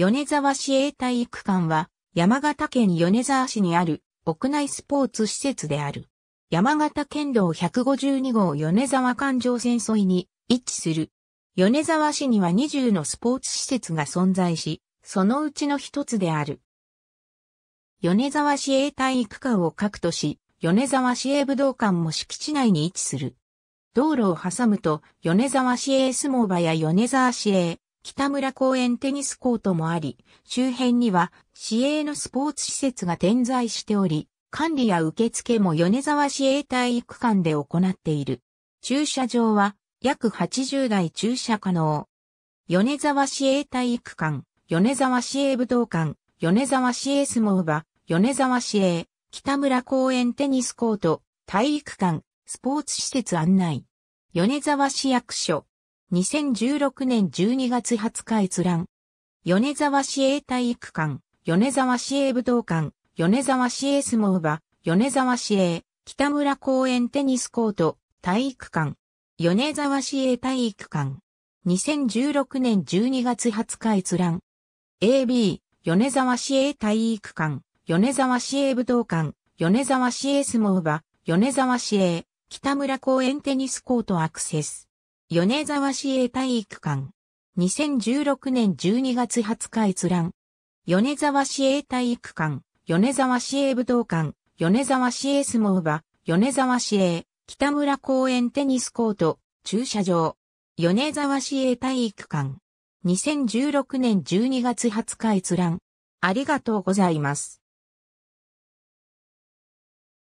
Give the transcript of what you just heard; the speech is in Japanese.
米沢市営体育館は、山形県米沢市にある屋内スポーツ施設である。山形県道152号米沢環状線沿いに位置する。米沢市には20のスポーツ施設が存在し、そのうちの一つである。米沢市営体育館を各都市、米沢市営武道館も敷地内に位置する。道路を挟むと、米沢市営相撲場や米沢市営北村公園テニスコートもあり、周辺には市営のスポーツ施設が点在しており、管理や受付も米沢市営体育館で行っている。駐車場は約80台駐車可能。米沢市営体育館、米沢市営武道館、米沢市営相撲場、米沢市営、北村公園テニスコート、体育館、スポーツ施設案内。米沢市役所、2016年12月20日閲覧。米沢市営体育館、米沢市営武道館、米沢市営相撲場、米沢市営、北村公園テニスコート、体育館。米沢市営体育館。2016年12月20日閲覧。AB、米沢市営体育館、米沢市営武道館、米沢市営相撲場、米沢市営、北村公園テニスコートアクセス。米沢市営体育館。2016年12月20日閲覧。米沢市営体育館、米沢市営武道館、米沢市営相撲場、米沢市営北村公園テニスコート、駐車場。米沢市営体育館。2016年12月20日閲覧。ありがとうございます。